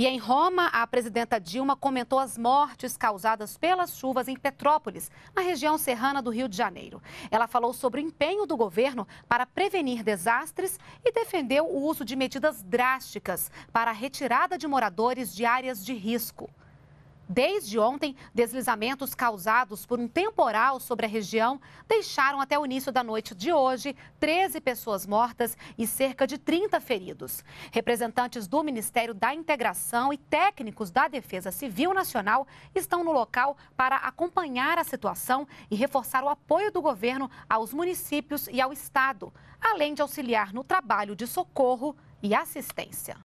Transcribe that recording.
E em Roma, a presidenta Dilma comentou as mortes causadas pelas chuvas em Petrópolis, na região serrana do Rio de Janeiro. Ela falou sobre o empenho do governo para prevenir desastres e defendeu o uso de medidas drásticas para a retirada de moradores de áreas de risco. Desde ontem, deslizamentos causados por um temporal sobre a região deixaram até o início da noite de hoje 13 pessoas mortas e cerca de 30 feridos. Representantes do Ministério da Integração e técnicos da Defesa Civil Nacional estão no local para acompanhar a situação e reforçar o apoio do governo aos municípios e ao Estado, além de auxiliar no trabalho de socorro e assistência.